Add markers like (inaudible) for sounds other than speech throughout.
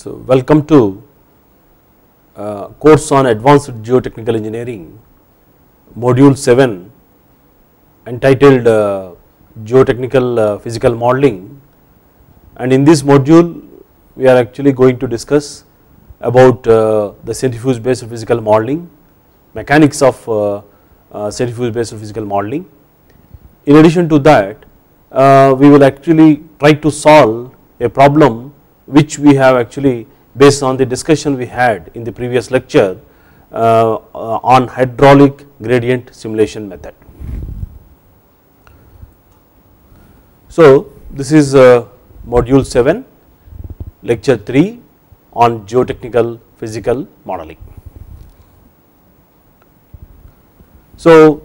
So, welcome to uh, course on advanced geotechnical engineering module 7 entitled uh, geotechnical uh, physical modeling and in this module we are actually going to discuss about uh, the centrifuge based physical modeling mechanics of uh, uh, centrifuge based physical modeling. In addition to that we will actually try to solve a problem which we have actually based on the discussion we had in the previous lecture uh, on hydraulic gradient simulation method. So, this is uh, module 7 lecture 3 on geotechnical physical modeling. So,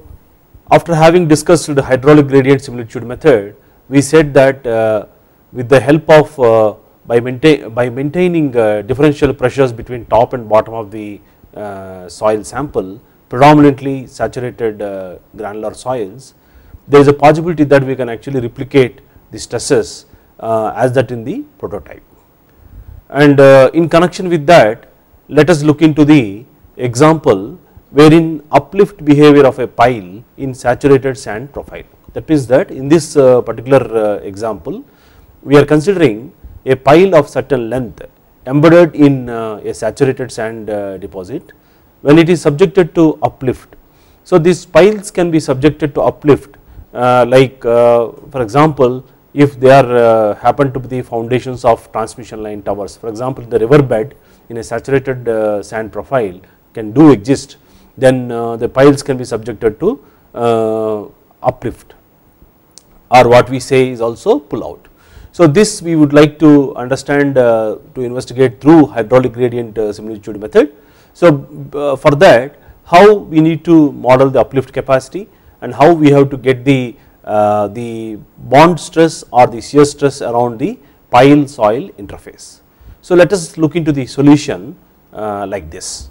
after having discussed the hydraulic gradient similitude method, we said that uh, with the help of uh, by, maintain, by maintaining uh, differential pressures between top and bottom of the uh, soil sample predominantly saturated uh, granular soils, there is a possibility that we can actually replicate the stresses as that in the prototype. And in connection with that let us look into the example wherein uplift behavior of a pile in saturated sand profile. That means that in this particular example we are considering a pile of certain length embedded in uh, a saturated sand uh, deposit when it is subjected to uplift. So, these piles can be subjected to uplift uh, like for example if they are happen to be the foundations of transmission line towers for example the river bed in a saturated sand profile can do exist then the piles can be subjected to uplift or what we say is also pull out. So this we would like to understand uh, to investigate through hydraulic gradient uh, similitude method. So uh, for that how we need to model the uplift capacity and how we have to get the, uh, the bond stress or the shear stress around the pile soil interface. So let us look into the solution uh, like this.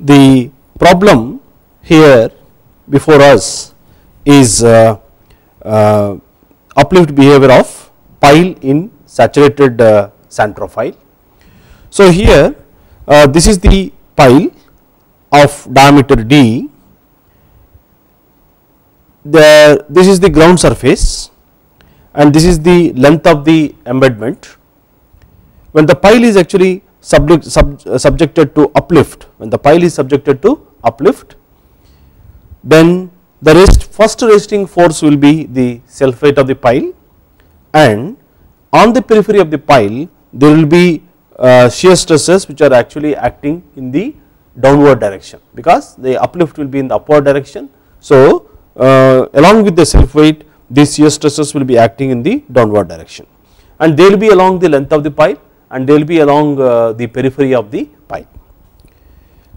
The problem here before us is uh, uh, uplift behavior of pile in saturated uh, santrophile. So, here uh, this is the pile of diameter d, the, this is the ground surface and this is the length of the embedment. When the pile is actually sub, uh, subjected to uplift, when the pile is subjected to uplift, then the rest first resisting force will be the self weight of the pile and on the periphery of the pile there will be uh, shear stresses which are actually acting in the downward direction because the uplift will be in the upward direction. So uh, along with the self weight these shear stresses will be acting in the downward direction and they will be along the length of the pile and they will be along uh, the periphery of the pile.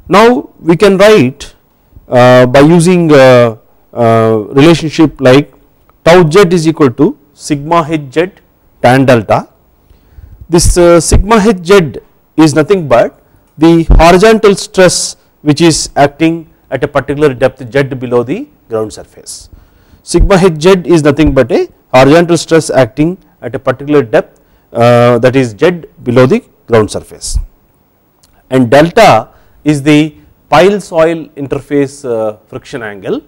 Now we can write uh, by using uh, uh, relationship like tau z is equal to sigma h z tan delta. This uh, sigma h z is nothing but the horizontal stress which is acting at a particular depth z below the ground surface. Sigma h z is nothing but a horizontal stress acting at a particular depth uh, that is z below the ground surface and delta is the pile soil interface uh, friction angle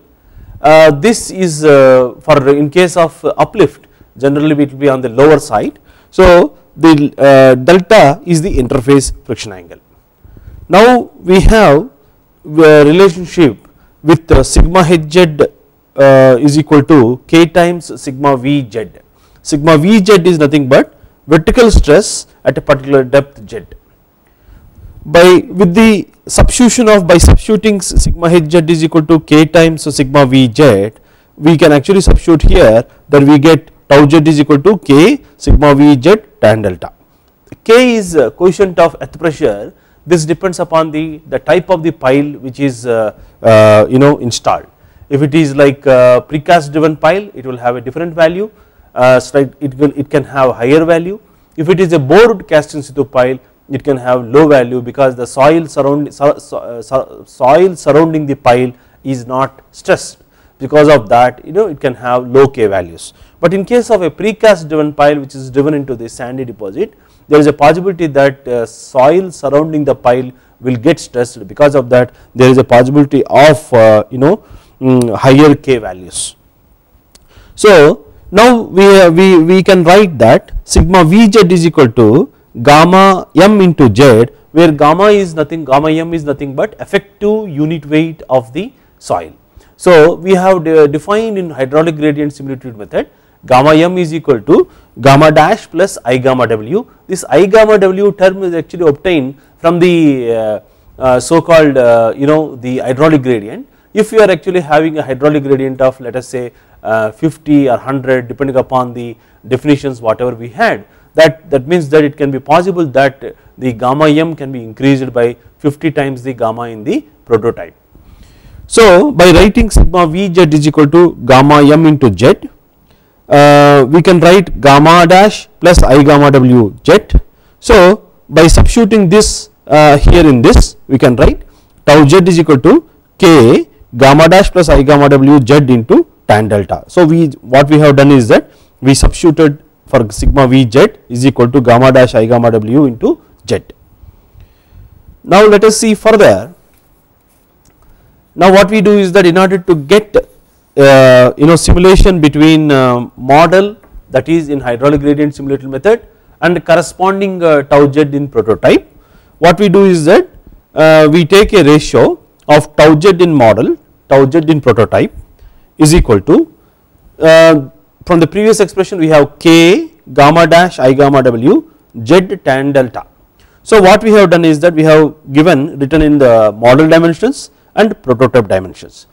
uh, this is uh, for in case of uh, uplift generally it will be on the lower side. So the uh, delta is the interface friction angle. Now we have uh, relationship with uh, sigma hz is equal to k times sigma vz. Sigma vz is nothing but vertical stress at a particular depth z by with the substitution of by substituting sigma hz is equal to k times so sigma vz we can actually substitute here that we get tau z is equal to k sigma vz tan delta. K is coefficient of earth pressure this depends upon the, the type of the pile which is uh, uh, you know installed. If it is like uh, precast driven pile it will have a different value uh, it, will, it can have higher value. If it is a bored cast in situ pile it can have low value because the soil, so, uh, so, soil surrounding the pile is not stressed because of that you know it can have low k values. But in case of a precast driven pile which is driven into the sandy deposit there is a possibility that uh, soil surrounding the pile will get stressed because of that there is a possibility of uh, you know um, higher k values. So now we, uh, we, we can write that sigma vz is equal to gamma m into z where gamma is nothing gamma m is nothing but effective unit weight of the soil. So we have defined in hydraulic gradient similitude method gamma m is equal to gamma dash plus i gamma w this i gamma w term is actually obtained from the uh, uh, so called uh, you know the hydraulic gradient if you are actually having a hydraulic gradient of let us say uh, 50 or 100 depending upon the definitions whatever we had that, that means that it can be possible that the gamma m can be increased by 50 times the gamma in the prototype. So by writing sigma Vz is equal to gamma m into z uh, we can write gamma dash plus i gamma w z. So by substituting this uh, here in this we can write tau z is equal to k gamma dash plus i gamma w z into tan delta. So we what we have done is that we substituted for sigma v z is equal to gamma dash i gamma w into z. Now let us see further. Now what we do is that in order to get uh, you know simulation between uh, model that is in hydraulic gradient simulated method and corresponding uh, tau z in prototype. What we do is that uh, we take a ratio of tau z in model tau z in prototype is equal to uh, from the previous expression we have k gamma dash i gamma w z tan delta. So what we have done is that we have given written in the model dimensions and prototype dimensions.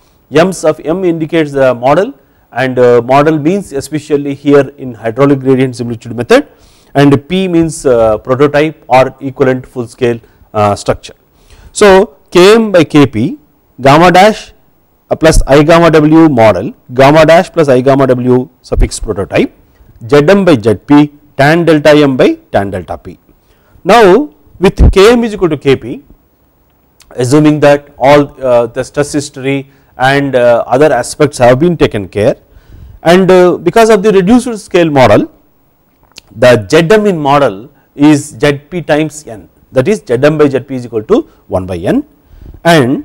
M's of M indicates the model and uh, model means especially here in hydraulic gradient similitude method and P means uh, prototype or equivalent full scale uh, structure. So Km by Kp gamma dash plus i gamma w model gamma dash plus i gamma w suffix prototype zm by zp tan delta m by tan delta p. Now with km is equal to kp assuming that all uh, the stress history and uh, other aspects have been taken care and uh, because of the reduced scale model the zm in model is zp times n that is zm by zp is equal to 1 by n and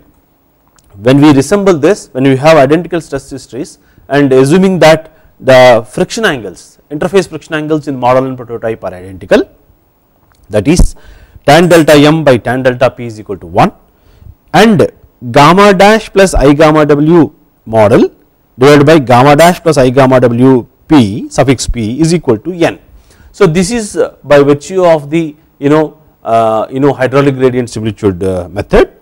when we resemble this, when we have identical stress histories and assuming that the friction angles, interface friction angles in model and prototype are identical that is tan delta m by tan delta p is equal to 1 and gamma dash plus i gamma w model divided by gamma dash plus i gamma w p suffix p is equal to n. So this is uh, by virtue of the you know uh, you know hydraulic gradient similitude uh, method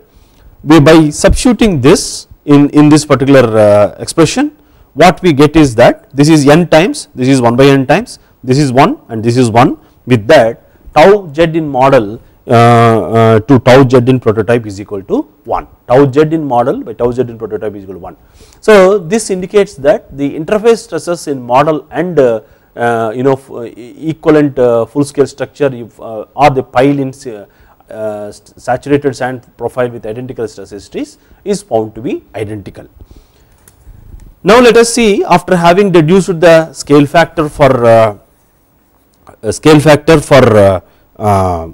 by substituting this in, in this particular uh, expression what we get is that this is n times this is 1 by n times this is 1 and this is 1 with that tau z in model uh, uh, to tau z in prototype is equal to 1 tau z in model by tau z in prototype is equal to 1. So this indicates that the interface stresses in model and uh, uh, you know uh, equivalent full scale structure if, or the pile in uh, saturated sand profile with identical stress histories is found to be identical. Now, let us see after having deduced the scale factor for uh, uh scale factor for uh, uh,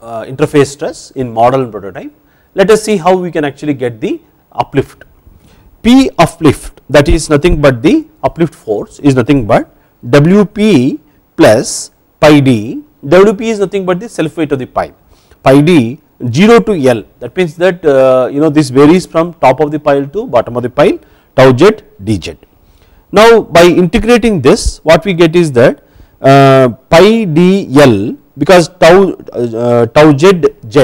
uh, interface stress in model and prototype, let us see how we can actually get the uplift. P uplift that is nothing but the uplift force is nothing but Wp plus pi d WP is nothing but the self weight of the pipe pi d 0 to L that means that uh, you know this varies from top of the pile to bottom of the pile tau z dz. Now by integrating this what we get is that uh, pi d L because tau uh, tau z z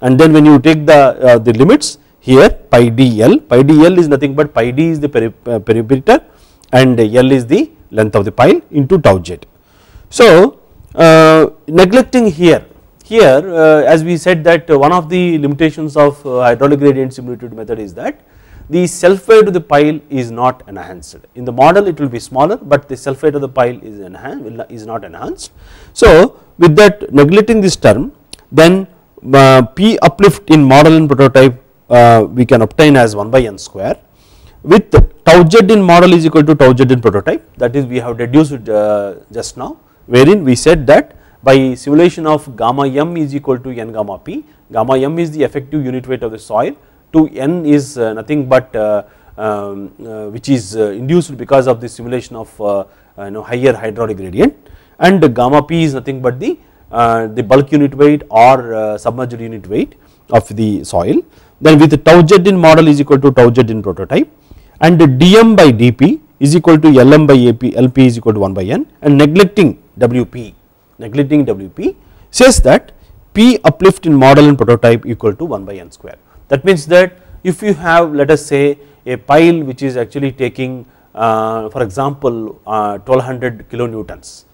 and then when you take the uh, the limits here pi d L pi d L is nothing but pi d is the uh, perimeter and L is the length of the pile into tau z. So uh, neglecting here, here uh, as we said that uh, one of the limitations of uh, hydraulic gradient simulated method is that the self weight of the pile is not enhanced. In the model it will be smaller but the self weight of the pile is, enhanced, is not enhanced. So with that neglecting this term then P uplift in model and prototype we can obtain as 1 by n square with tau z in model is equal to tau z in prototype that is we have deduced uh, just now wherein we said that by simulation of gamma m is equal to n gamma p, gamma m is the effective unit weight of the soil to n is uh, nothing but uh, um, uh, which is uh, induced because of the simulation of uh, uh, you know higher hydraulic gradient and gamma p is nothing but the the bulk unit weight or submerged unit weight of the soil then with the tau z in model is equal to tau z in prototype and dm by dp is equal to lm by AP, lp is equal to 1 by n and neglecting WP neglecting WP says that P uplift in model and prototype equal to 1 by n square. That means that if you have let us say a pile which is actually taking uh, for example uh, 1200 kilonewtons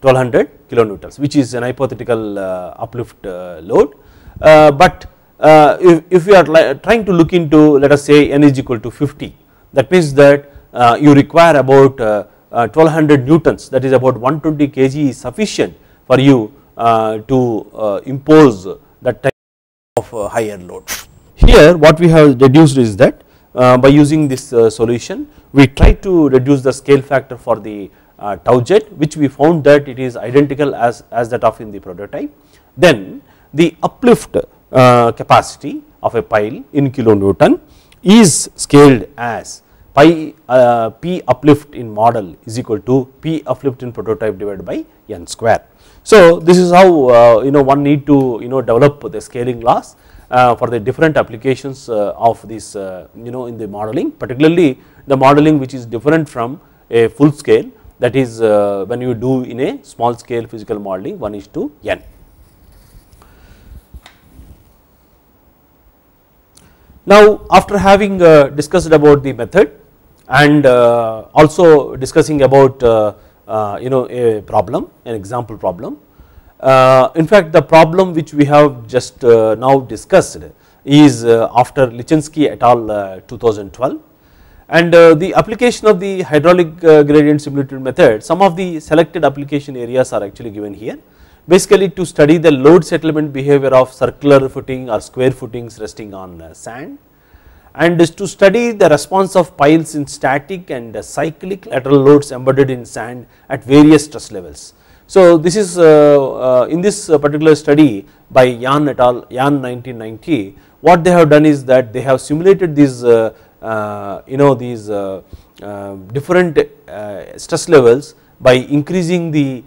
1200 kilonewtons which is an hypothetical uh, uplift uh, load uh, but uh, if, if you are trying to look into let us say n is equal to 50 that means that you require about 1200 uh, newtons that is about 120 kg is sufficient for you uh, to uh, impose that type of uh, higher load. Here what we have deduced is that uh, by using this solution we try to reduce the scale factor for the tau jet, which we found that it is identical as, as that of in the prototype. Then the uplift capacity of a pile in kilonewton is scaled as pi uh, p uplift in model is equal to p uplift in prototype divided by n square. So this is how uh, you know one need to you know develop the scaling laws uh, for the different applications uh, of this uh, you know in the modeling particularly the modeling which is different from a full scale that is uh, when you do in a small scale physical modeling 1 is to n. Now after having discussed about the method and uh, also discussing about uh, uh, you know a problem an example problem. in fact the problem which we have just now discussed is after Lichensky et al 2012 and uh, the application of the hydraulic uh, gradient simulated method some of the selected application areas are actually given here basically to study the load settlement behavior of circular footing or square footings resting on uh, sand and is to study the response of piles in static and uh, cyclic lateral loads embedded in sand at various stress levels. So this is uh, uh, in this uh, particular study by Yan et al. Yan 1990 what they have done is that they have simulated these uh, uh you know these different stress levels by increasing the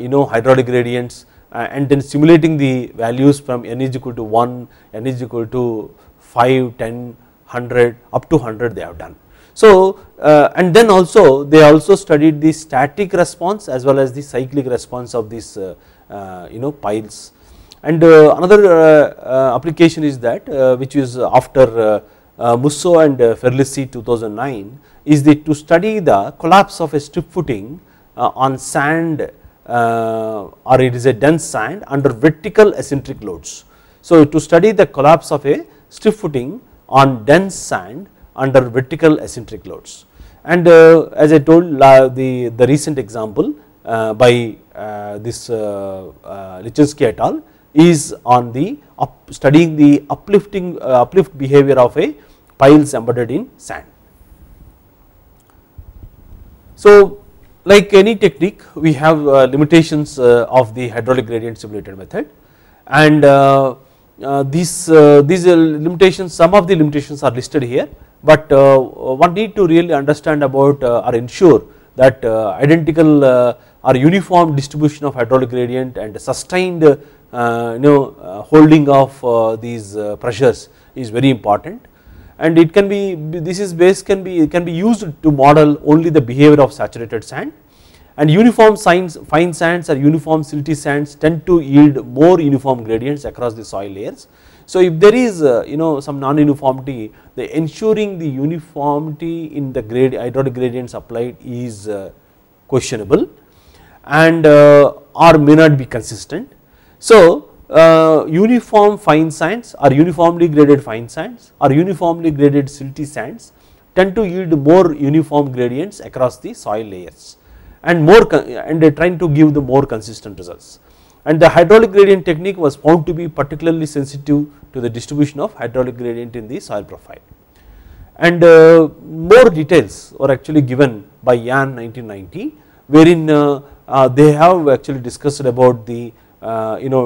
you know hydraulic gradients and then simulating the values from n is equal to 1, n is equal to 5, 10, 100 up to 100 they have done. So uh, and then also they also studied the static response as well as the cyclic response of these uh, uh, you know piles and uh, another uh, uh, application is that which is after Musso and uh, Ferlisi 2009 is the to study the collapse of a strip footing on sand or it is a dense sand under vertical eccentric loads. So to study the collapse of a strip footing on dense sand under vertical eccentric loads. And uh, as I told uh, the, the recent example uh, by uh, this uh, uh, Lichinsky et al is on the up, studying the uplifting uh, uplift behavior of a piles embedded in sand. So like any technique we have limitations of the hydraulic gradient simulated method and uh, these uh, these limitations some of the limitations are listed here but uh, one need to really understand about or ensure that identical or uniform distribution of hydraulic gradient and sustained you know holding of these pressures is very important and it can be this is base can be can be used to model only the behavior of saturated sand and uniform signs, fine sands or uniform silty sands tend to yield more uniform gradients across the soil layers. So, if there is uh, you know some non-uniformity the ensuring the uniformity in the grade hydraulic gradients applied is uh, questionable and uh, or may not be consistent. So, uh, uniform fine sands or uniformly graded fine sands or uniformly graded silty sands tend to yield more uniform gradients across the soil layers and more and trying to give the more consistent results. And the hydraulic gradient technique was found to be particularly sensitive to the distribution of hydraulic gradient in the soil profile. And uh, more details were actually given by Yan 1990 wherein uh, uh, they have actually discussed about the uh, you know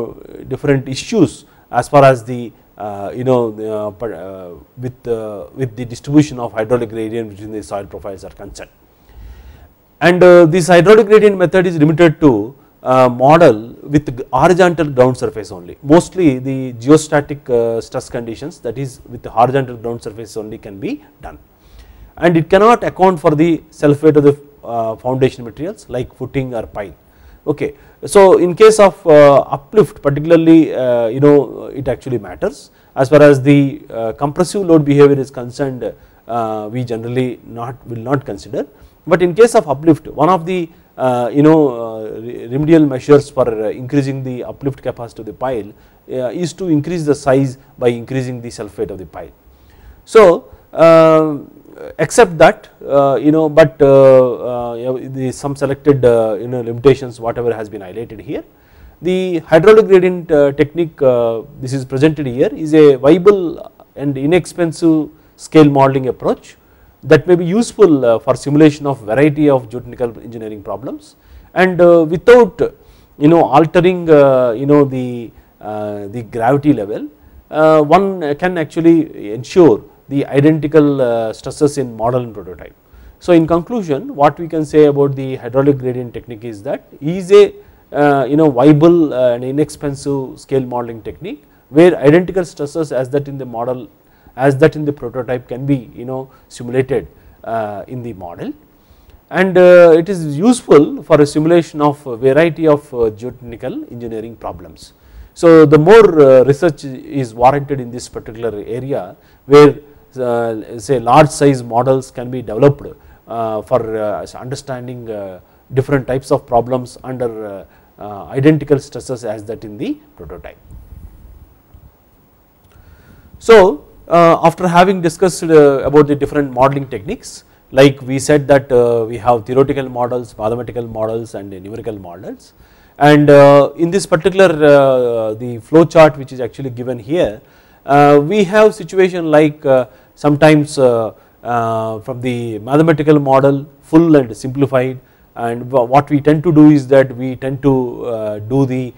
different issues as far as the uh, you know uh, uh, with uh, with the distribution of hydraulic gradient between the soil profiles are concerned and uh, this hydraulic gradient method is limited to uh, model with horizontal ground surface only mostly the geostatic uh, stress conditions that is with the horizontal ground surface only can be done and it cannot account for the self weight of the foundation materials like footing or pile okay. So in case of uplift particularly you know it actually matters as far as the compressive load behavior is concerned we generally not will not consider but in case of uplift one of the uh, you know uh, remedial measures for uh, increasing the uplift capacity of the pile uh, is to increase the size by increasing the sulphate of the pile. So except uh, that uh, you know but the some selected you know limitations whatever has been highlighted here. The hydraulic gradient technique this is presented here is a viable and inexpensive scale modeling approach that may be useful uh, for simulation of variety of geotechnical engineering problems and uh, without you know altering uh, you know the, the gravity level one can actually ensure the identical stresses in model and prototype. So in conclusion what we can say about the hydraulic gradient technique is that is a uh, you know viable and inexpensive scale modeling technique where identical stresses as that in the model as that in the prototype can be you know simulated uh, in the model and uh, it is useful for a simulation of a variety of uh, geotechnical engineering problems. So the more uh, research is warranted in this particular area where uh, say large size models can be developed uh, for understanding different types of problems under identical stresses as that in the prototype. So uh, after having discussed uh, about the different modeling techniques like we said that uh, we have theoretical models, mathematical models and numerical models and uh, in this particular uh, the flow chart which is actually given here uh, we have situation like sometimes from the mathematical model full and simplified and what we tend to do is that we tend to do the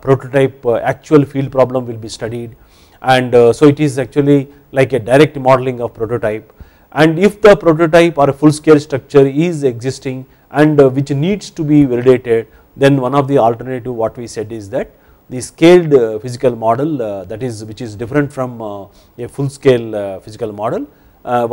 prototype actual field problem will be studied and uh, so it is actually like a direct modeling of prototype and if the prototype or a full scale structure is existing and uh, which needs to be validated then one of the alternative what we said is that the scaled uh, physical model that is which is different from a full scale physical model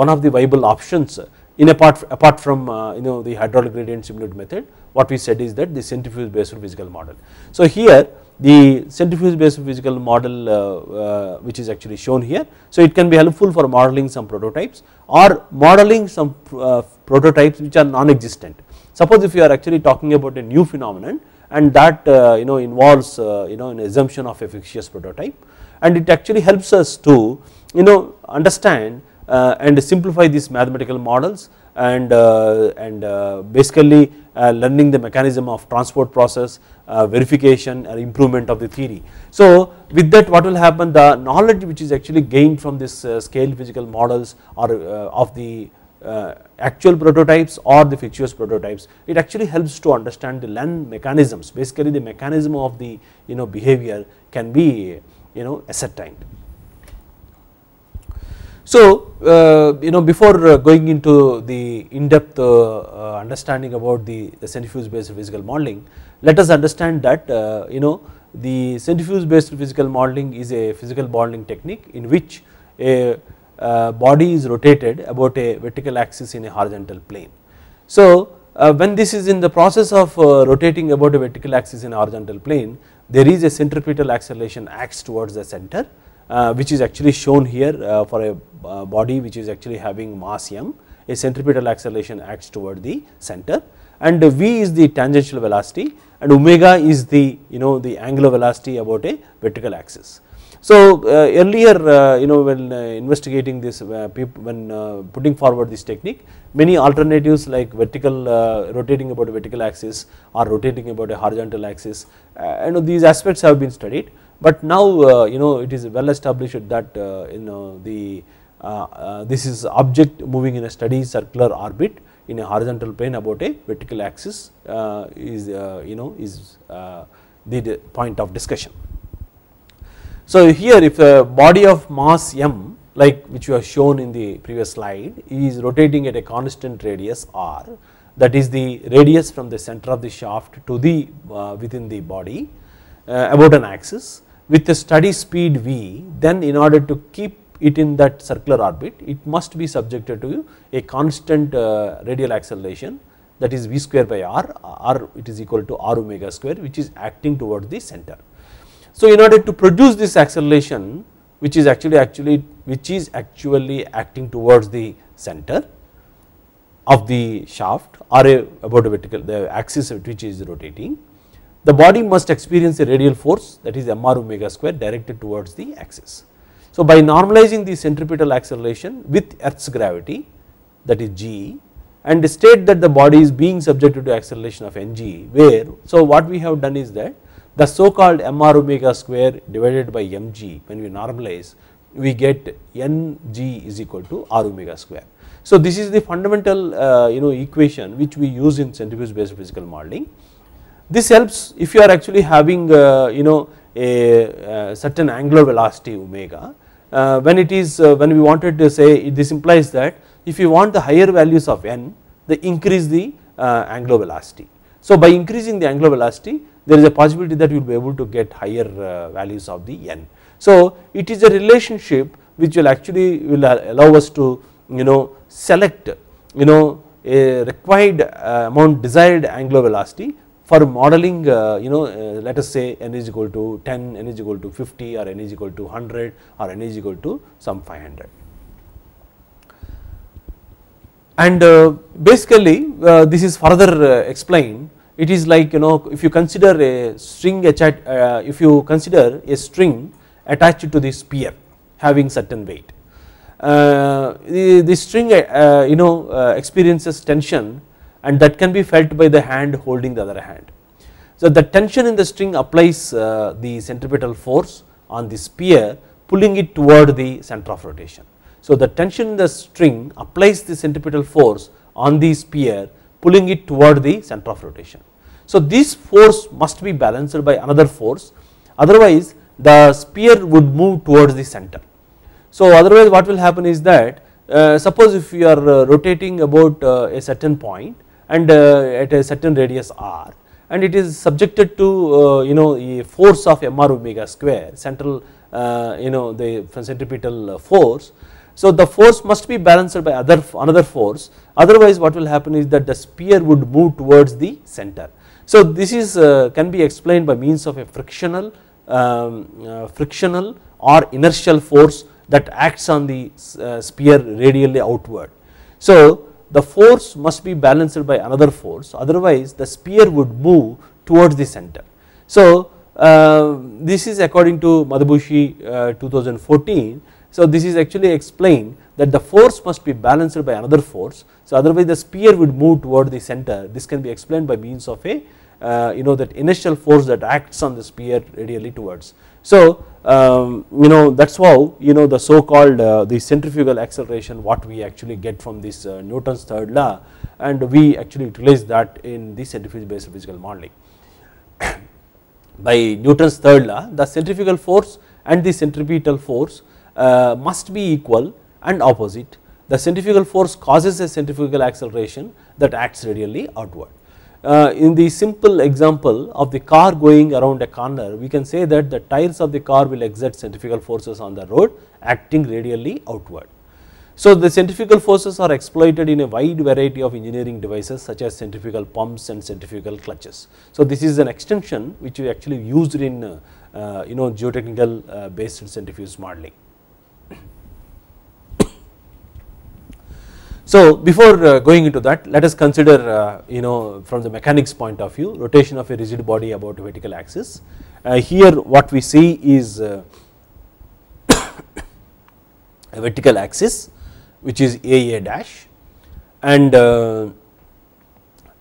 one of the viable options in apart apart from you know the hydraulic gradient simulated method what we said is that the centrifuge based physical model. So here the centrifuge based physical model uh, uh, which is actually shown here. So, it can be helpful for modeling some prototypes or modeling some uh, prototypes which are non-existent. Suppose if you are actually talking about a new phenomenon and that uh, you know involves uh, you know an assumption of a fictitious prototype and it actually helps us to you know understand uh, and simplify these mathematical models and, uh, and uh, basically uh, learning the mechanism of transport process, verification and improvement of the theory. So with that what will happen the knowledge which is actually gained from this scale physical models or of the uh, actual prototypes or the fictitious prototypes it actually helps to understand the land mechanisms basically the mechanism of the you know behavior can be you know ascertained. So, uh, you know before uh, going into the in-depth uh, uh understanding about the, the centrifuge based physical modeling, let us understand that uh, you know the centrifuge based physical modeling is a physical modeling technique in which a uh, body is rotated about a vertical axis in a horizontal plane. So, when this is in the process of rotating about a vertical axis in a horizontal plane, there is a centripetal acceleration acts towards the center uh, which is actually shown here uh, for a uh, body which is actually having mass m a centripetal acceleration acts toward the center and v is the tangential velocity and omega is the you know the angular velocity about a vertical axis. So, uh, earlier uh, you know when uh, investigating this when putting forward this technique many alternatives like vertical rotating about a vertical axis or rotating about a horizontal axis you know these aspects have been studied but now uh, you know it is well established that uh, you know the uh, this is object moving in a steady circular orbit in a horizontal plane about a vertical axis is you know is the point of discussion. So here if a body of mass m like which we have shown in the previous slide is rotating at a constant radius r that is the radius from the center of the shaft to the uh, within the body uh, about an axis with a steady speed v then in order to keep it in that circular orbit it must be subjected to a constant uh, radial acceleration that is v square by r, r it is equal to r omega square which is acting toward the center. So in order to produce this acceleration which is actually actually which is actually acting towards the center of the shaft or a, about a vertical the axis which is rotating the body must experience a radial force that is mr omega square directed towards the axis. So by normalizing the centripetal acceleration with earth's gravity that is g and state that the body is being subjected to acceleration of ng where so what we have done is that the so called mr omega square divided by mg when we normalize we get ng is equal to r omega square. So this is the fundamental uh, you know equation which we use in centrifuge based physical modeling this helps if you are actually having uh, you know a uh, certain angular velocity omega uh, when it is when we wanted to say this implies that if you want the higher values of n they increase the angular velocity. So by increasing the angular velocity there is a possibility that you will be able to get higher values of the n. So it is a relationship which will actually will allow us to you know select you know a required amount desired angular velocity for modeling uh, you know uh, let us say n is equal to 10 n is equal to 50 or n is equal to 100 or n is equal to some 500 and uh, basically uh, this is further uh, explained it is like you know if you consider a string attached uh, if you consider a string attached to the spear having certain weight the, the string you know experiences tension and that can be felt by the hand holding the other hand. So the tension in the string applies uh, the centripetal force on the spear pulling it toward the center of rotation. So the tension in the string applies the centripetal force on the spear pulling it toward the center of rotation. So this force must be balanced by another force otherwise the spear would move towards the center. So otherwise what will happen is that uh, suppose if you are uh, rotating about uh, a certain point and uh, at a certain radius r and it is subjected to uh, you know the force of mr omega square central uh, you know the centripetal force. So the force must be balanced by other another force otherwise what will happen is that the sphere would move towards the center. So this is can be explained by means of a frictional um, frictional or inertial force that acts on the sphere radially outward. So the force must be balanced by another force otherwise the sphere would move towards the center. So uh, this is according to Madabushi uh, 2014. So this is actually explained that the force must be balanced by another force. So otherwise the sphere would move toward the center. This can be explained by means of a uh, you know that initial force that acts on the sphere radially towards. So um, you know that is how you know the so called uh, the centrifugal acceleration what we actually get from this uh, Newton's third law and we actually utilize that in the centrifuge based physical modeling. (coughs) By Newton's third law the centrifugal force and the centripetal force uh, must be equal and opposite. The centrifugal force causes a centrifugal acceleration that acts radially outward uh, in the simple example of the car going around a corner, we can say that the tires of the car will exert centrifugal forces on the road acting radially outward. So, the centrifugal forces are exploited in a wide variety of engineering devices such as centrifugal pumps and centrifugal clutches. So, this is an extension which we actually used in uh, uh you know geotechnical uh, based centrifuge modeling. So before uh, going into that let us consider uh, you know from the mechanics point of view rotation of a rigid body about a vertical axis. Uh, here what we see is (coughs) a vertical axis which is AA dash and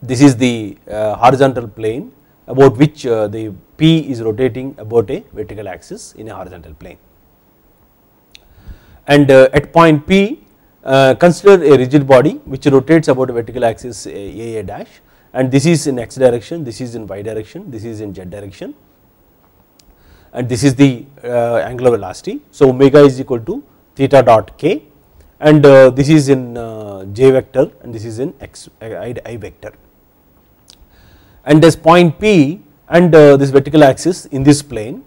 this is the horizontal plane about which the P is rotating about a vertical axis in a horizontal plane. And at point P uh, consider a rigid body which rotates about a vertical axis a, a dash and this is in x direction, this is in y direction, this is in z direction and this is the uh, angular velocity. So, omega is equal to theta dot k and uh, this is in uh, j vector and this is in x I, I vector. And this point P and uh, this vertical axis in this plane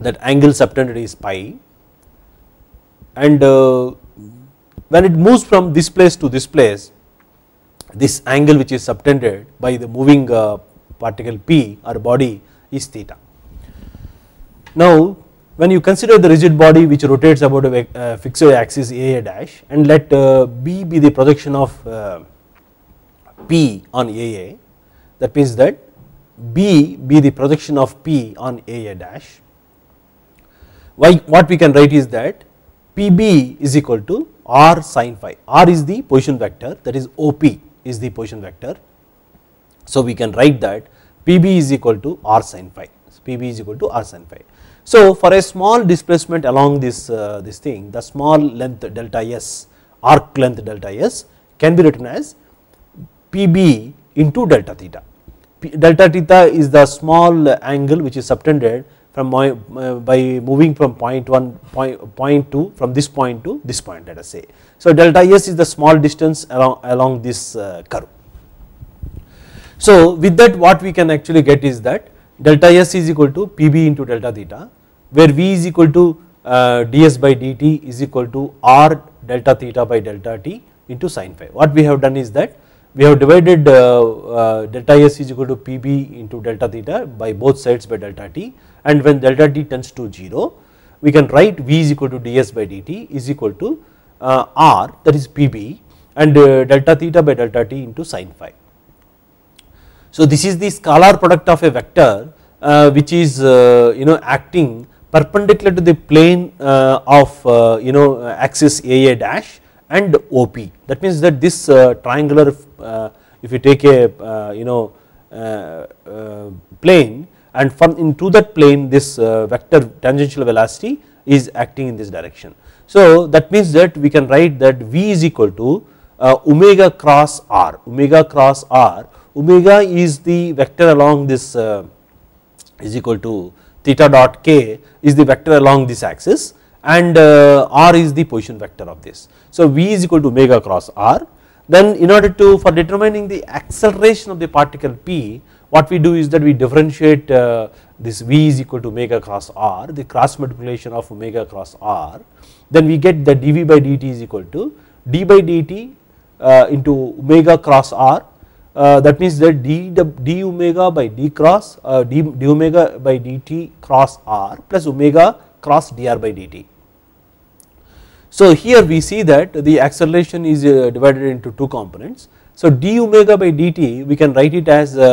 that angle subtended is pi and when it moves from this place to this place this angle which is subtended by the moving uh, particle p or body is theta. Now when you consider the rigid body which rotates about a uh, fixed axis A, a dash and let uh, B be the projection of uh, P on AA that means that B be the projection of P on AA dash. Why what we can write is that PB is equal to r sine phi. r is the position vector that is OP is the position vector. So, we can write that PB is equal to r sine phi, so, PB is equal to r sine phi. So, for a small displacement along this, uh, this thing the small length delta s arc length delta s can be written as PB into delta theta. P delta theta is the small angle which is subtended from my, uh, by moving from point 1 point, point 2 from this point to this point let us say. So, delta s is the small distance along, along this uh, curve. So, with that what we can actually get is that delta s is equal to pb into delta theta where v is equal to uh, ds by dt is equal to r delta theta by delta t into sine phi. What we have done is that we have divided uh, uh, delta s is equal to pb into delta theta by both sides by delta t and when delta t tends to 0 we can write V is equal to ds by dt is equal to uh, R that is PB and uh, delta theta by delta t into sine phi. So this is the scalar product of a vector uh, which is uh, you know acting perpendicular to the plane uh, of uh, you know axis AA dash and OP that means that this triangular if you take a you know plane and from into that plane this uh, vector tangential velocity is acting in this direction. So that means that we can write that V is equal to uh, omega cross R, omega cross R, omega is the vector along this uh, is equal to theta dot k is the vector along this axis and r is the position vector of this. So v is equal to omega cross r then in order to for determining the acceleration of the particle p what we do is that we differentiate uh, this V is equal to omega cross R, the cross multiplication of omega cross R, then we get that dV by dt is equal to d by dt uh, into omega cross R. Uh, that means that d, d omega by d cross uh, d, d omega by dt cross r plus omega cross dr by dt. So here we see that the acceleration is uh, divided into two components. So d omega by dt we can write it as uh,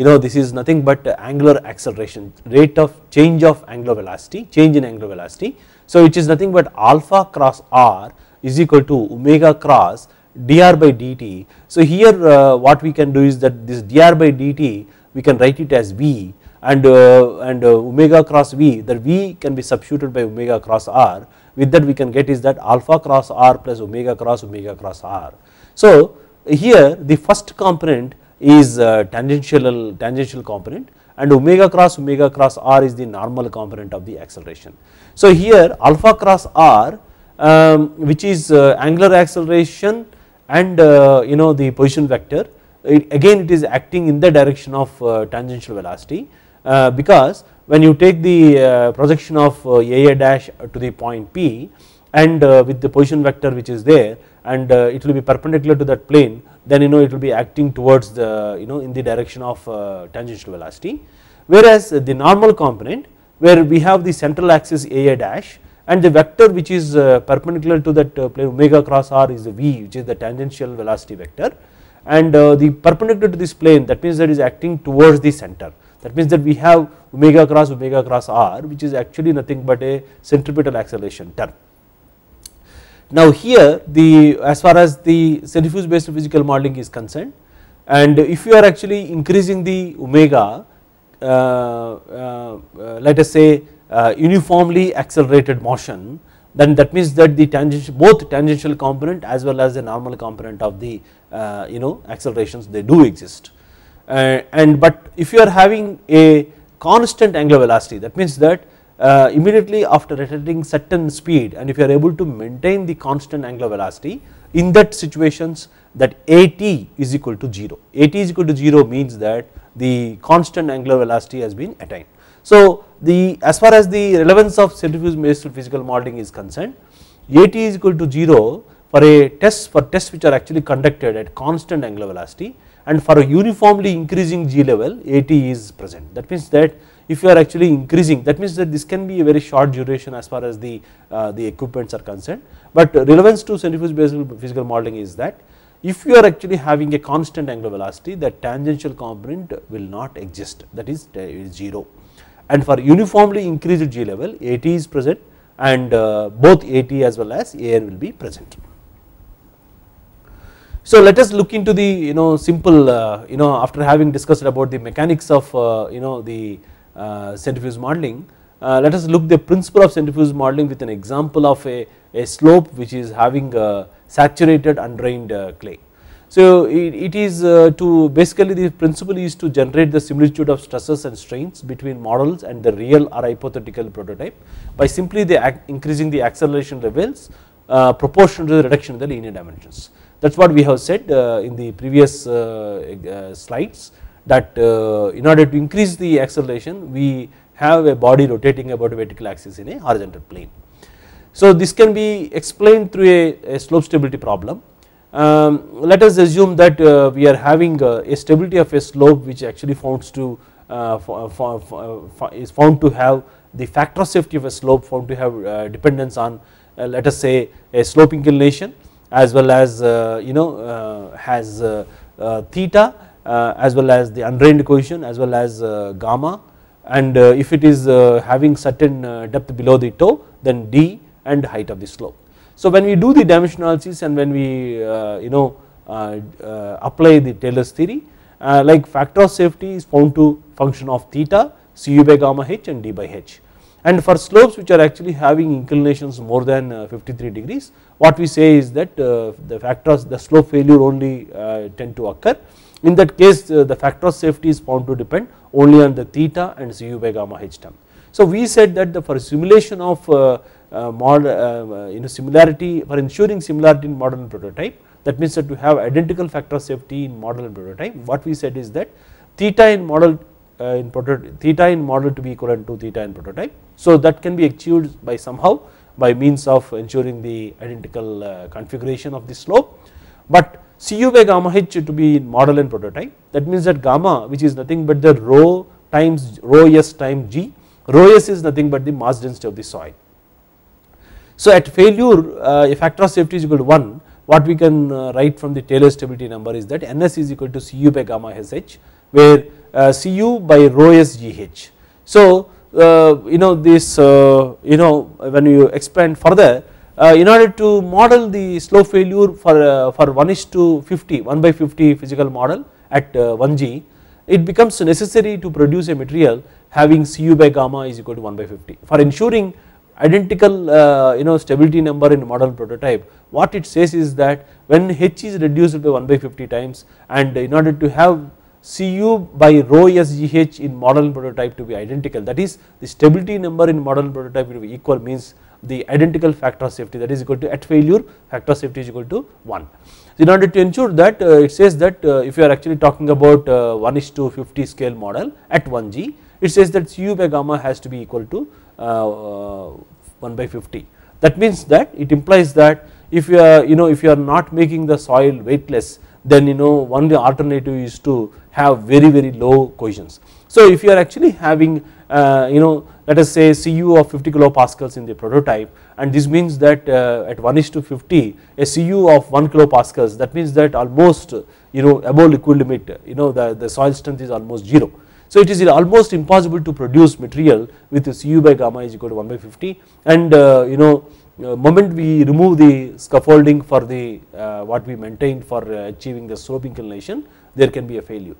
you know this is nothing but angular acceleration rate of change of angular velocity change in angular velocity. So which is nothing but alpha cross r is equal to omega cross dr by dt. So here uh, what we can do is that this dr by dt we can write it as v and uh, and uh, omega cross v that v can be substituted by omega cross r with that we can get is that alpha cross r plus omega cross omega cross r. So here the first component is tangential, tangential component and omega cross omega cross r is the normal component of the acceleration. So here alpha cross r um, which is uh, angular acceleration and uh, you know the position vector it, again it is acting in the direction of uh, tangential velocity because when you take the projection of AA dash to the point P and with the position vector which is there and it will be perpendicular to that plane then you know it will be acting towards the you know in the direction of uh, tangential velocity. Whereas uh, the normal component where we have the central axis a dash and the vector which is uh, perpendicular to that uh, plane omega cross r is the v which is the tangential velocity vector and uh, the perpendicular to this plane that means that is acting towards the center that means that we have omega cross omega cross r which is actually nothing but a centripetal acceleration term. Now here the as far as the centrifuge based physical modeling is concerned and if you are actually increasing the omega uh, uh, uh let us say uh, uniformly accelerated motion then that means that the tangential both tangential component as well as the normal component of the uh, you know accelerations they do exist and but if you are having a constant angular velocity that means that uh, immediately after attaining certain speed and if you are able to maintain the constant angular velocity in that situations that at is equal to 0 at is equal to 0 means that the constant angular velocity has been attained. So the as far as the relevance of centrifugal physical modeling is concerned at is equal to 0 for a test for tests which are actually conducted at constant angular velocity and for a uniformly increasing g level at is present that means that if you are actually increasing that means that this can be a very short duration as far as the, uh, the equipments are concerned. But relevance to centrifuge based physical modeling is that if you are actually having a constant angular velocity that tangential component will not exist that is, is 0 and for uniformly increased g level AT is present and uh, both AT as well as AN will be present. So let us look into the you know simple uh, you know after having discussed about the mechanics of uh, you know the centrifuge uh, modeling. Uh, let us look the principle of centrifuge modeling with an example of a, a slope which is having a saturated undrained uh, clay. So, it, it is to basically the principle is to generate the similitude of stresses and strains between models and the real or hypothetical prototype by simply the increasing the acceleration levels uh, proportional to the reduction in the linear dimensions. That is what we have said uh, in the previous uh, slides that uh, in order to increase the acceleration we have a body rotating about a vertical axis in a horizontal plane. So this can be explained through a, a slope stability problem. Um, let us assume that uh, we are having a, a, stability of a slope which actually founds to uh, for, for, for is found to have the factor of safety of a slope found to have uh, dependence on uh, let us say a slope inclination as well as uh, you know has theta uh, as well as the undrained cohesion as well as uh, gamma and uh, if it is having certain depth below the toe then d and height of the slope. So when we do the dimension analysis and when we you know apply the Taylor's theory like factor of safety is found to function of theta cu by gamma h and d by h and for slopes which are actually having inclinations more than 53 degrees what we say is that the factors the slope failure only tend to occur in that case uh, the factor of safety is found to depend only on the theta and Zu by gamma h term. So we said that the for simulation of uh, uh, mod, you know similarity for ensuring similarity in model and prototype that means that to have identical factor of safety in model and prototype what we said is that theta in model in prototype theta in model to be equivalent to theta in prototype. So that can be achieved by somehow by means of ensuring the identical configuration of the slope but Cu by gamma h to be model and prototype that means that gamma which is nothing but the rho times rho s times g rho s is nothing but the mass density of the soil. So at failure uh, a factor of safety is equal to 1 what we can uh, write from the Taylor stability number is that ns is equal to Cu by gamma h where uh, Cu by rho s g h. So uh, you know this uh, you know when you expand further uh, in order to model the slow failure for, uh, for 1 is to 50, 1 by 50 physical model at 1G, uh, it becomes necessary to produce a material having Cu by gamma is equal to 1 by 50. For ensuring identical uh, you know stability number in model prototype what it says is that when h is reduced by 1 by 50 times and in order to have Cu by rho sgh in model prototype to be identical that is the stability number in model prototype to be equal means the identical factor of safety that is equal to at failure factor of safety is equal to 1. In order to ensure that uh, it says that uh, if you are actually talking about uh, 1 is to 50 scale model at 1G it says that Cu by gamma has to be equal to uh, uh, 1 by 50. That means that it implies that if you are you know if you are not making the soil weightless then you know one alternative is to have very very low cohesions. So if you are actually having uh, you know let us say Cu of 50 kilopascals in the prototype and this means that uh, at 1 is to 50 a Cu of 1 kilopascals that means that almost you know above liquid limit you know the, the soil strength is almost 0. So it is almost impossible to produce material with Cu by gamma is equal to 1 by 50 and uh, you know uh, moment we remove the scaffolding for the uh, what we maintained for uh, achieving the slope inclination there can be a failure.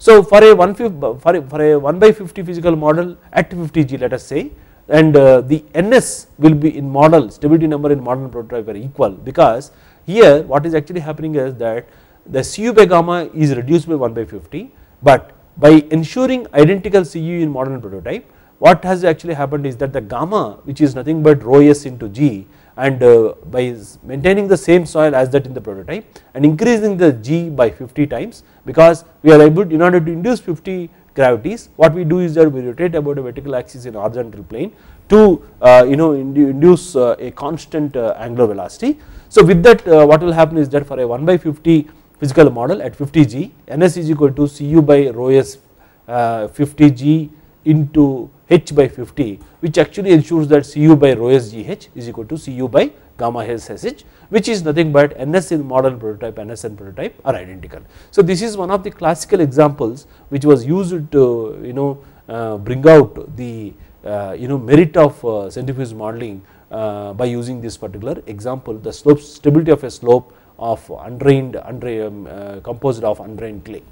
So for a 1 for a, for a 1 by 50 physical model at 50 G let us say and uh, the NS will be in model stability number in modern prototype are equal because here what is actually happening is that the Cu by gamma is reduced by 1 by 50 but by ensuring identical Cu in modern prototype what has actually happened is that the gamma which is nothing but rho s into G and uh, by maintaining the same soil as that in the prototype and increasing the G by 50 times because we are able in order to induce 50 gravities what we do is that we rotate about a vertical axis in horizontal plane to uh, you know induce uh, a constant uh, angular velocity. So with that uh, what will happen is that for a 1 by 50 physical model at 50 g ns is equal to cu by rho s uh, 50 g into h by 50 which actually ensures that Cu by rho s gh is equal to Cu by gamma s sh which is nothing but NS in model prototype NS and prototype are identical. So this is one of the classical examples which was used to you know uh, bring out the uh, you know merit of uh, centrifuge modeling uh, by using this particular example the slope stability of a slope of undrained, undrained um, uh, composed of undrained clay.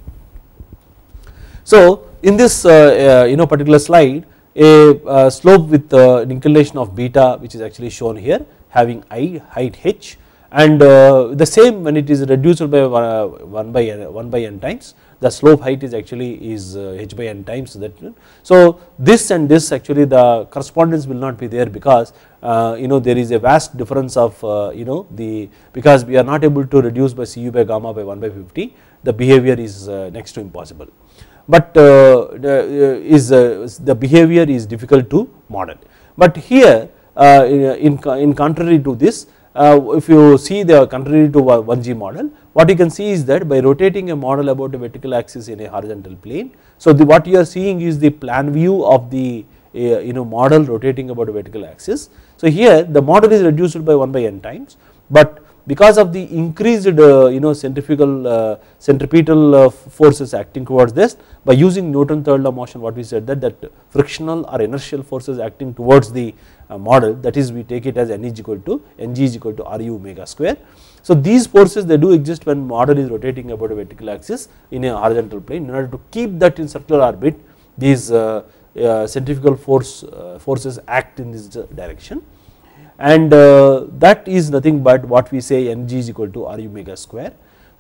So in this uh, you know particular slide a uh, slope with uh, an inclination of beta which is actually shown here having i height h and uh, the same when it is reduced by 1 by n, 1 by n times the slope height is actually is h by n times that so this and this actually the correspondence will not be there because you know there is a vast difference of you know the because we are not able to reduce by cu by gamma by 1 by 50 the behavior is next to impossible but uh, the, uh, is uh, the behavior is difficult to model. But here in, in contrary to this if you see the contrary to 1G model what you can see is that by rotating a model about a vertical axis in a horizontal plane. So the, what you are seeing is the plan view of the you know model rotating about a vertical axis. So here the model is reduced by 1 by n times but because of the increased you know centrifugal centripetal forces acting towards this by using Newton third law motion what we said that that frictional or inertial forces acting towards the uh, model that is we take it as n is equal to ng is equal to ru omega square. So these forces they do exist when model is rotating about a vertical axis in a horizontal plane in order to keep that in circular orbit these uh, uh, centrifugal force uh, forces act in this uh, direction and uh, that is nothing but what we say N G is equal to r u omega square.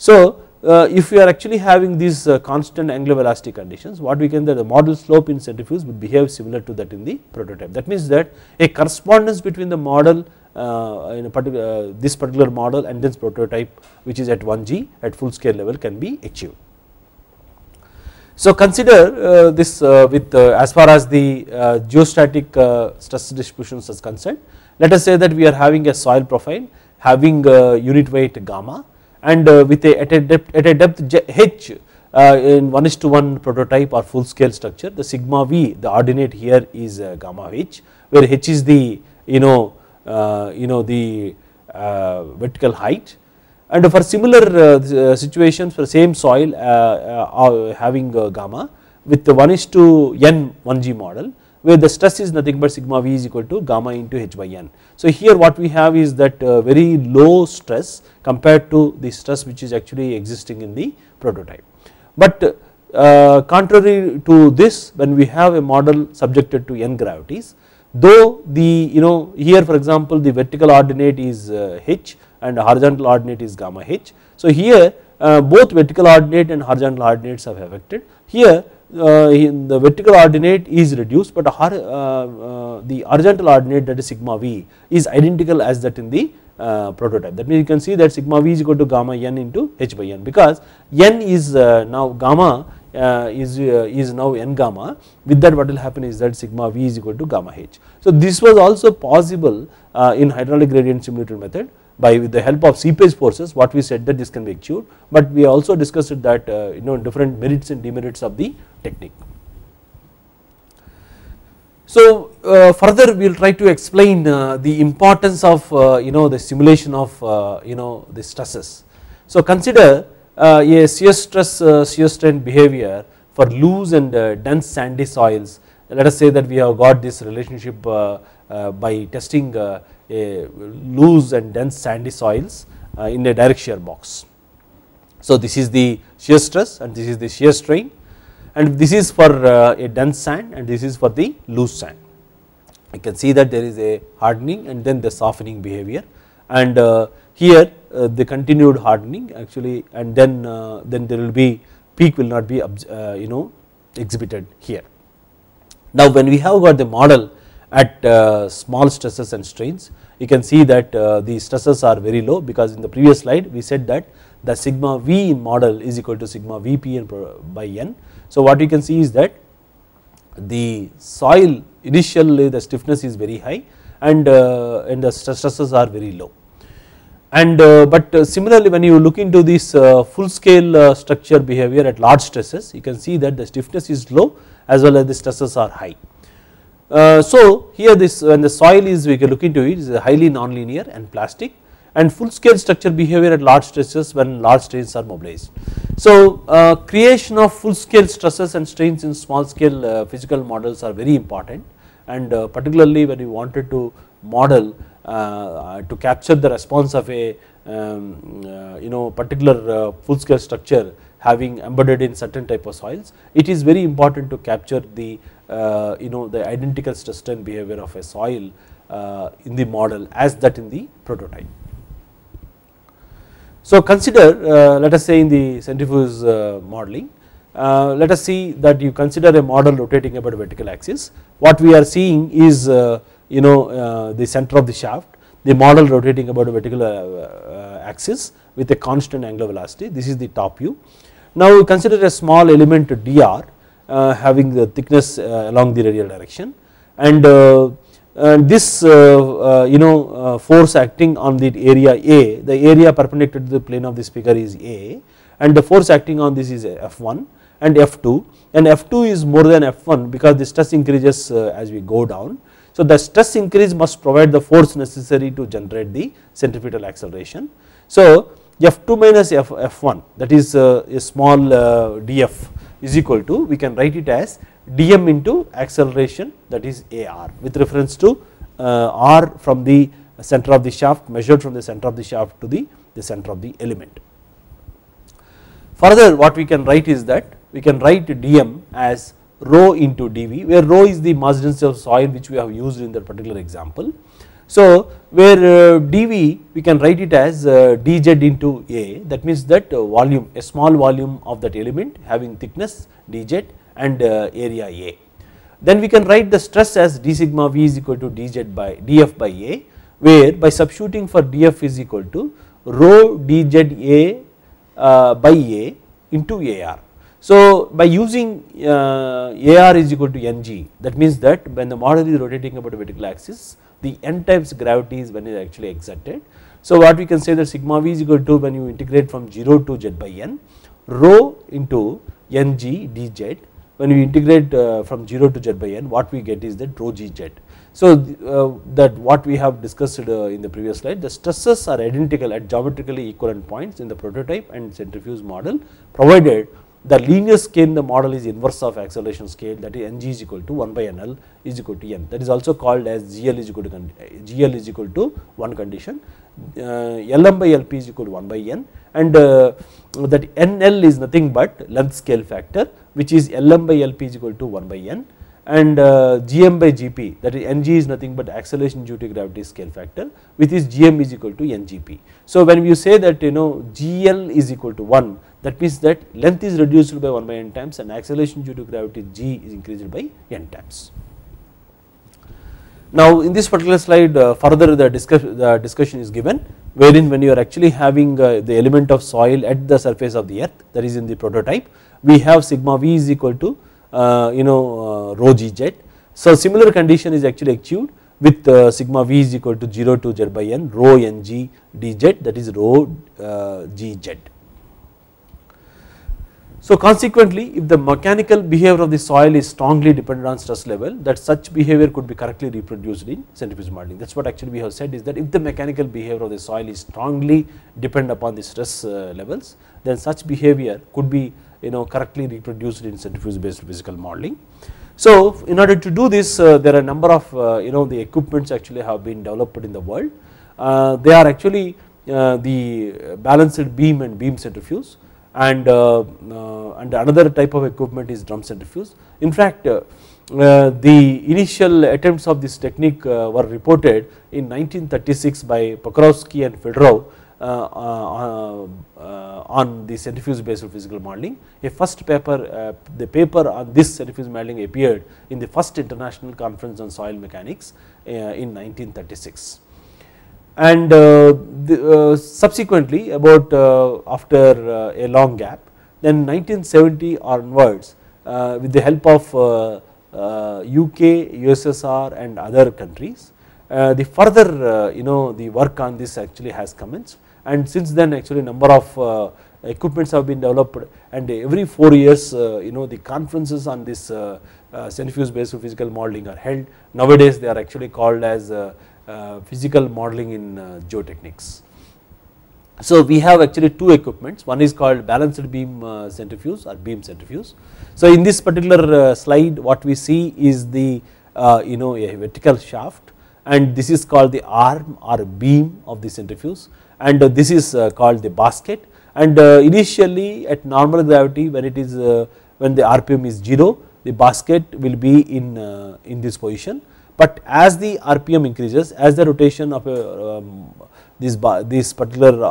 So uh, if we are actually having these uh, constant angular velocity conditions what we can that the model slope in centrifuge would behave similar to that in the prototype that means that a correspondence between the model uh, in a particular this particular model and this prototype which is at 1g at full scale level can be achieved. So consider this with as far as the geostatic stress distributions is concerned let us say that we are having a soil profile having unit weight gamma and uh, with a at a depth, at a depth h uh, in 1 is to 1 prototype or full scale structure the sigma v the ordinate here is uh, gamma h where h is the you know you know the vertical height and for similar situations for same soil having gamma with the 1 is to n 1g model where the stress is nothing but sigma v is equal to gamma into h by n. So here what we have is that uh, very low stress compared to the stress which is actually existing in the prototype. But uh, uh, contrary to this when we have a model subjected to n gravities though the you know here for example the vertical ordinate is uh, h and horizontal ordinate is gamma h. So here uh, both vertical ordinate and horizontal ordinates have affected here uh, the vertical ordinate is reduced but uh, uh, the horizontal ordinate that is sigma v is identical as that in the prototype that means you can see that sigma v is equal to gamma n into h by n because n is now gamma uh, is, uh, is now n gamma with that what will happen is that sigma v is equal to gamma h. So, this was also possible uh, in hydraulic gradient simulator method by the help of seepage forces what we said that this can be achieved but we also discussed that uh, you know different merits and demerits of the technique. So uh, further we will try to explain uh, the importance of uh, you know the simulation of uh, you know the stresses. So consider uh, a shear stress shear strain behavior for loose and dense sandy soils let us say that we have got this relationship by testing a loose and dense sandy soils uh, in a direct shear box. So this is the shear stress and this is the shear strain and this is for uh, a dense sand and this is for the loose sand. You can see that there is a hardening and then the softening behavior and uh, here the continued hardening actually and then then there will be peak will not be you know exhibited here. Now when we have got the model at uh, small stresses and strains you can see that uh, the stresses are very low because in the previous slide we said that the sigma v in model is equal to sigma vp by n. So what you can see is that the soil initially the stiffness is very high and, uh, and the stresses are very low and uh, but uh, similarly when you look into this uh, full scale uh, structure behavior at large stresses you can see that the stiffness is low as well as the stresses are high. Uh, so here this when the soil is we can look into it is highly nonlinear and plastic and full scale structure behavior at large stresses when large strains are mobilized. So uh, creation of full scale stresses and strains in small scale uh, physical models are very important and uh, particularly when we wanted to model uh, to capture the response of a um, you know particular full scale structure having embedded in certain type of soils it is very important to capture the uh, you know the identical stress strain behavior of a soil uh, in the model as that in the prototype. So consider uh, let us say in the centrifuge uh, modeling uh, let us see that you consider a model rotating about a vertical axis what we are seeing is uh, you know the center of the shaft the model rotating about a vertical axis with a constant angular velocity this is the top view. Now we consider a small element dr uh, having the thickness uh, along the radial direction and, uh, and this you know force acting on the area A the area perpendicular to the plane of the speaker is A and the force acting on this is F1 and F2 and F2 is more than F1 because the stress increases as we go down. So the stress increase must provide the force necessary to generate the centripetal acceleration. So F2 minus F, F1 that is a small df is equal to we can write it as dm into acceleration that is ar with reference to uh, r from the center of the shaft measured from the center of the shaft to the, the center of the element. Further what we can write is that we can write dm as rho into dv where rho is the mass density of soil which we have used in that particular example so where uh, dV we can write it as uh, dz into A that means that uh, volume a small volume of that element having thickness dz and area A. Then we can write the stress as d sigma v is equal to dz by df by A where by substituting for df is equal to rho dz A by A into AR. So by using AR is equal to mg that means that when the model is rotating about a vertical axis the n times gravity is when it is actually exerted. So what we can say that sigma v is equal to when you integrate from 0 to z by n rho into n g d z when you integrate uh, from 0 to z by n what we get is that rho g z. So uh, that what we have discussed uh, in the previous slide the stresses are identical at geometrically equivalent points in the prototype and centrifuge model provided the linear scale in the model is inverse of acceleration scale that is ng is equal to 1 by nl is equal to n that is also called as gl is equal to gl is equal to one condition uh, lm by lp is equal to 1 by n and uh, that nl is nothing but length scale factor which is lm by lp is equal to 1 by n and uh, gm by gp that is ng is nothing but acceleration due to gravity scale factor which is gm is equal to ngp. So, when you say that you know gl is equal to 1 that means that length is reduced by 1 by n times and acceleration due to gravity g is increased by n times. Now in this particular slide uh, further the, discuss, the, discussion is given wherein when you are actually having uh, the element of soil at the surface of the earth that is in the prototype we have sigma v is equal to uh, you know uh, rho g z. So similar condition is actually achieved with uh, sigma v is equal to 0 to z by n rho n g d z that is rho uh, g z. So consequently if the mechanical behavior of the soil is strongly dependent on stress level that such behavior could be correctly reproduced in centrifuge modeling that is what actually we have said is that if the mechanical behavior of the soil is strongly dependent upon the stress uh, levels then such behavior could be you know correctly reproduced in centrifuge based physical modeling. So in order to do this uh, there are a number of uh, you know the equipments actually have been developed in the world. Uh, they are actually uh, the balanced beam and beam centrifuge and, uh, uh, and another type of equipment is drum centrifuge. In fact, uh, the initial attempts of this technique were reported in 1936 by Pokrovsky and Fedorov uh, uh, uh, on the centrifuge based physical modeling. A first paper, the paper on this centrifuge modeling appeared in the first international conference on soil mechanics in 1936 and uh, the, uh, subsequently about uh, after a long gap then 1970 onwards with the help of UK, USSR and other countries the further you know the work on this actually has commenced and since then actually number of equipments have been developed and every 4 years uh, you know the conferences on this uh, uh, centrifuge based physical modeling are held. Nowadays they are actually called as uh, physical modeling in uh, geotechnics. So we have actually two equipments one is called balanced beam uh, centrifuge or beam centrifuge. So in this particular slide what we see is the you know a vertical shaft and this is called the arm or beam of the centrifuge and this is called the basket and initially at normal gravity when it is when the rpm is 0 the basket will be in in this position but as the RPM increases, as the rotation of a, uh, um, this, this particular uh,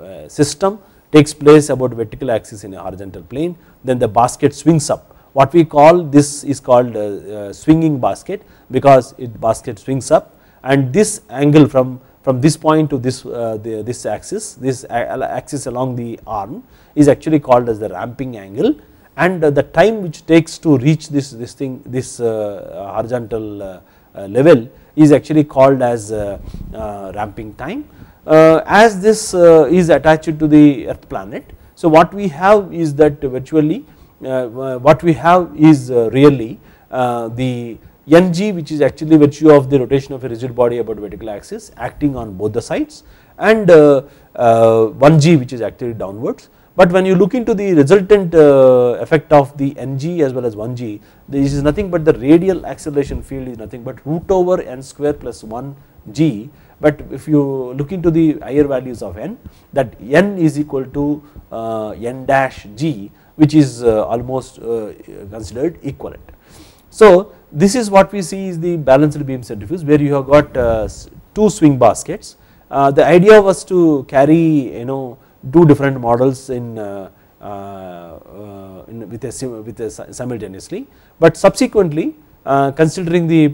uh, system takes place about vertical axis in a horizontal plane, then the basket swings up. What we call this is called uh, uh, swinging basket because it basket swings up and this angle from from this point to this the, this axis, this axis along the arm is actually called as the ramping angle and the time which takes to reach this this thing this uh, horizontal uh, uh, level is actually called as ramping time. as this is attached to the earth planet so what we have is that virtually what we have is really the Ng which is actually virtue of the rotation of a rigid body about vertical axis acting on both the sides and 1g which is actually downwards but when you look into the resultant uh, effect of the ng as well as 1g, this is nothing but the radial acceleration field is nothing but root over n square plus 1g. But if you look into the higher values of n, that n is equal to uh, n dash g, which is uh, almost uh, considered equivalent. So this is what we see is the balanced beam centrifuge, where you have got uh, two swing baskets. Uh, the idea was to carry you know Two different models in, uh, uh, in with a with a simultaneously, but subsequently uh, considering the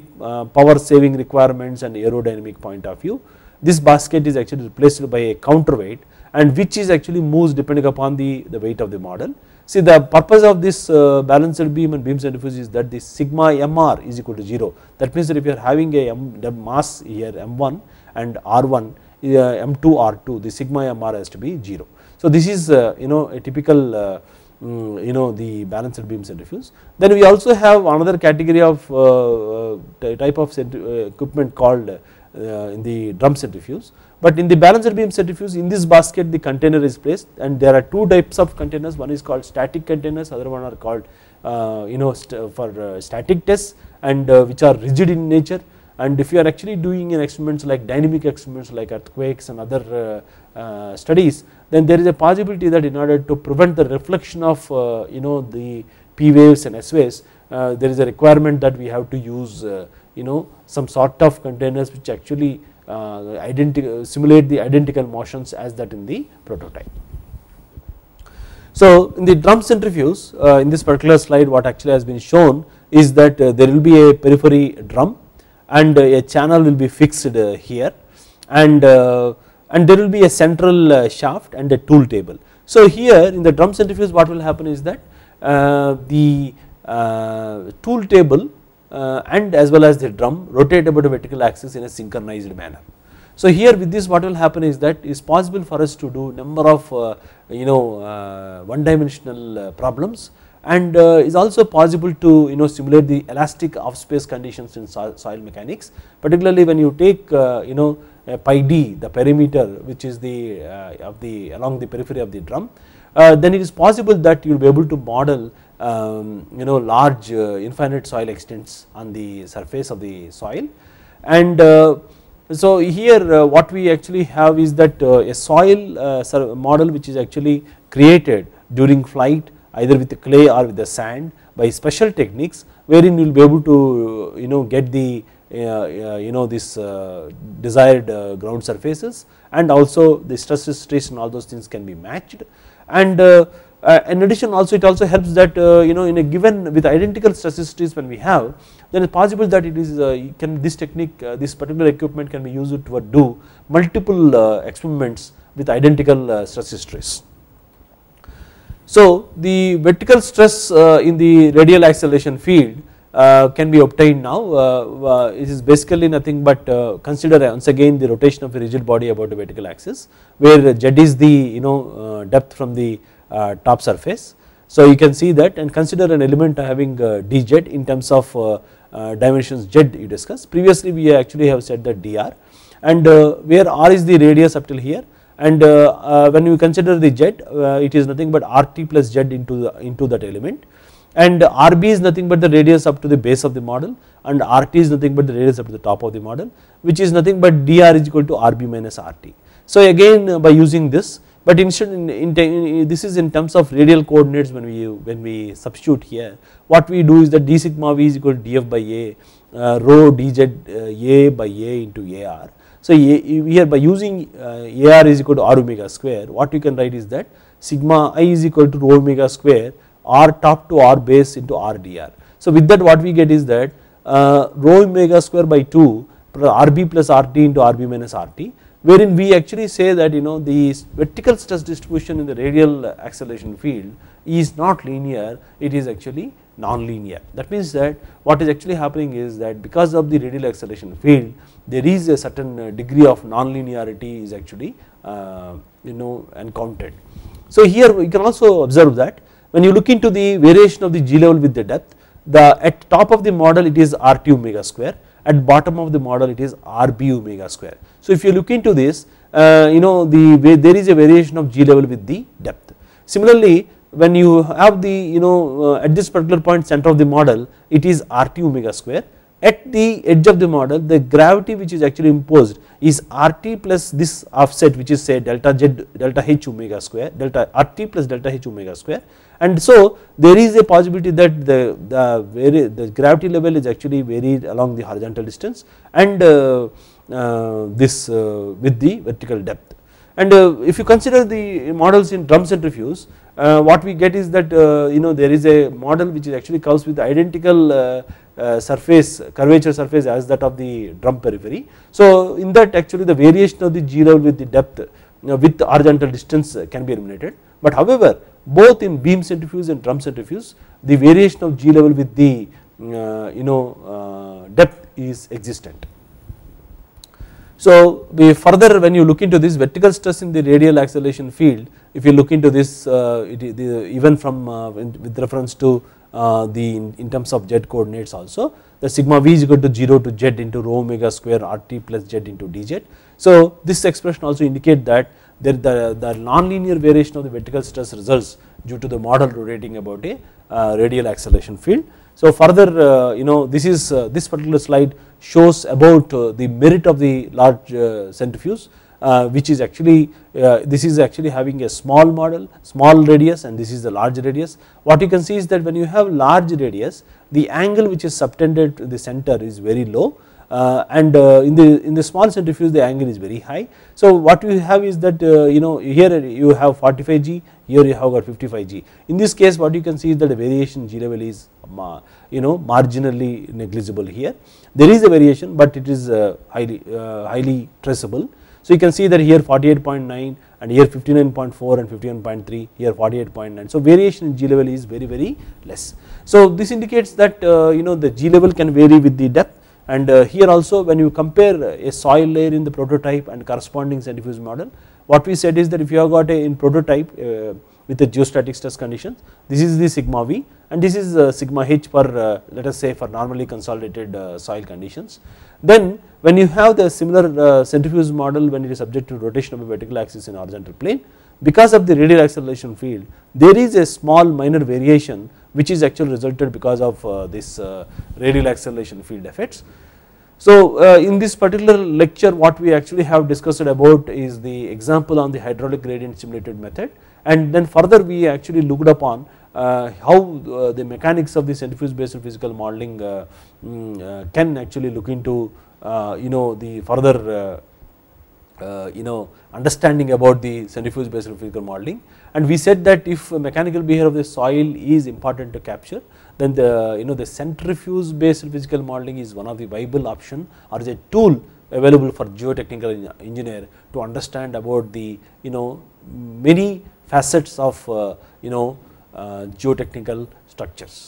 power saving requirements and aerodynamic point of view, this basket is actually replaced by a counterweight and which is actually moves depending upon the, the weight of the model. See the purpose of this uh, balanced beam and beam centrifuge is that the sigma mr is equal to 0. That means that if you are having a m, mass here m1 and r1 uh, m2 r2 the sigma mr has to be 0. So this is uh, you know a typical uh, mm, you know the balanced beam centrifuge. Then we also have another category of type of equipment called in the drum centrifuge. But in the balanced beam centrifuge in this basket the container is placed and there are two types of containers one is called static containers other one are called you know for static tests and which are rigid in nature and if you are actually doing experiments like dynamic experiments like earthquakes and other uh, uh, studies, then there is a possibility that in order to prevent the reflection of uh, you know the p waves and s waves, uh, there is a requirement that we have to use uh, you know some sort of containers which actually uh, simulate the identical motions as that in the prototype. So in the drum centrifuge, in this particular slide, what actually has been shown is that there will be a periphery drum and a channel will be fixed uh, here and uh, and there will be a central uh, shaft and a tool table. So here in the drum centrifuge what will happen is that the tool table and as well as the drum rotate about a vertical axis in a synchronized manner. So here with this what will happen is that it's possible for us to do number of you know one dimensional problems and uh, is also possible to you know simulate the elastic off space conditions in soil, soil mechanics particularly when you take uh, you know pi d the perimeter which is the uh, of the along the periphery of the drum uh, then it is possible that you will be able to model um, you know large uh, infinite soil extents on the surface of the soil and uh, so here what we actually have is that a soil model which is actually created during flight either with the clay or with the sand by special techniques wherein you will be able to you know get the uh, uh, you know this uh, desired ground surfaces and also the stress stress and all those things can be matched and uh, in addition also it also helps that uh, you know in a given with identical stresses when we have then it's possible that it is uh, can this technique this particular equipment can be used to do multiple experiments with identical uh, stress so the vertical stress uh, in the radial acceleration field uh, can be obtained now uh, it is basically nothing but consider once again the rotation of a rigid body about the vertical axis where z is the you know depth from the top surface. So you can see that and consider an element having dz in terms of dimensions z you discussed previously we actually have said that dr and where r is the radius up till here and uh, uh, when you consider the z uh, it is nothing but rt plus z into the, into that element and rb is nothing but the radius up to the base of the model and rt is nothing but the radius up to the top of the model which is nothing but dr is equal to rb minus rt. So again by using this but in, in, this is in terms of radial coordinates when we when we substitute here what we do is that d sigma v is equal to df by a uh, rho dz uh, a by a into ar so, here by using uh, AR is equal to R omega square what you can write is that sigma i is equal to rho omega square R top to R base into R dr. So, with that what we get is that uh, rho omega square by 2 RB plus RT into RB minus RT wherein we actually say that you know the vertical stress distribution in the radial acceleration field is not linear it is actually non-linear that means that what is actually happening is that because of the radial acceleration field there is a certain uh, degree of non-linearity is actually uh, you know encountered. So here you can also observe that when you look into the variation of the g level with the depth the at top of the model it is RT omega square at bottom of the model it is RB omega square. So if you look into this uh, you know the there is a variation of g level with the depth. Similarly when you have the you know uh, at this particular point center of the model it is RT omega square at the edge of the model the gravity which is actually imposed is RT plus this offset which is say delta z delta h omega square delta RT plus delta h omega square and so there is a possibility that the, the, the gravity level is actually varied along the horizontal distance and uh, uh, this uh, with the vertical depth. And uh, if you consider the models in drum centrifuge uh, what we get is that uh, you know there is a model which is actually comes with identical uh, surface curvature surface as that of the drum periphery. So in that actually the variation of the G level with the depth you uh, know, with horizontal distance uh, can be eliminated but however both in beam centrifuge and drum centrifuge the variation of G level with the mm, you know depth is existent. So we further when you look into this vertical stress in the radial acceleration field if you look into this even from with reference to uh, the in, in, terms of z coordinates also the sigma v is equal to 0 to z into rho omega square rt plus z into dz. So this expression also indicate that there the, the linear variation of the vertical stress results due to the model rotating about a uh, radial acceleration field. So further uh, you know this is uh, this particular slide shows about uh, the merit of the large centrifuge uh, which is actually uh, this is actually having a small model small radius and this is the large radius. What you can see is that when you have large radius the angle which is subtended to the center is very low uh, and uh, in the in the small centrifuge the angle is very high. So what you have is that uh, you know here you have 45 G here you have got 55 G. In this case what you can see is that the variation G level is you know marginally negligible here. There is a variation but it is uh, highly highly traceable so you can see that here 48.9 and here 59.4 and 51.3, here 48.9. So variation in G level is very very less. So this indicates that uh, you know the G level can vary with the depth and uh, here also when you compare uh, a soil layer in the prototype and corresponding centrifuge model, what we said is that if you have got a in prototype uh, with the geostatic stress conditions. This is the sigma v and this is uh, sigma h for uh, let us say for normally consolidated uh, soil conditions. Then when you have the similar uh, centrifuge model when it is subject to rotation of a vertical axis in horizontal plane because of the radial acceleration field there is a small minor variation which is actually resulted because of uh, this uh, radial acceleration field effects. So uh, in this particular lecture what we actually have discussed about is the example on the hydraulic gradient simulated method and then further we actually looked upon uh, how uh, the mechanics of the centrifuge based physical modeling uh, um, can actually look into uh, you know the further uh, you know understanding about the centrifuge based physical modeling and we said that if mechanical behavior of the soil is important to capture then the you know the centrifuge based physical modeling is one of the viable option or is a tool available for geotechnical engineer to understand about the you know many facets of uh, you know uh, geotechnical structures.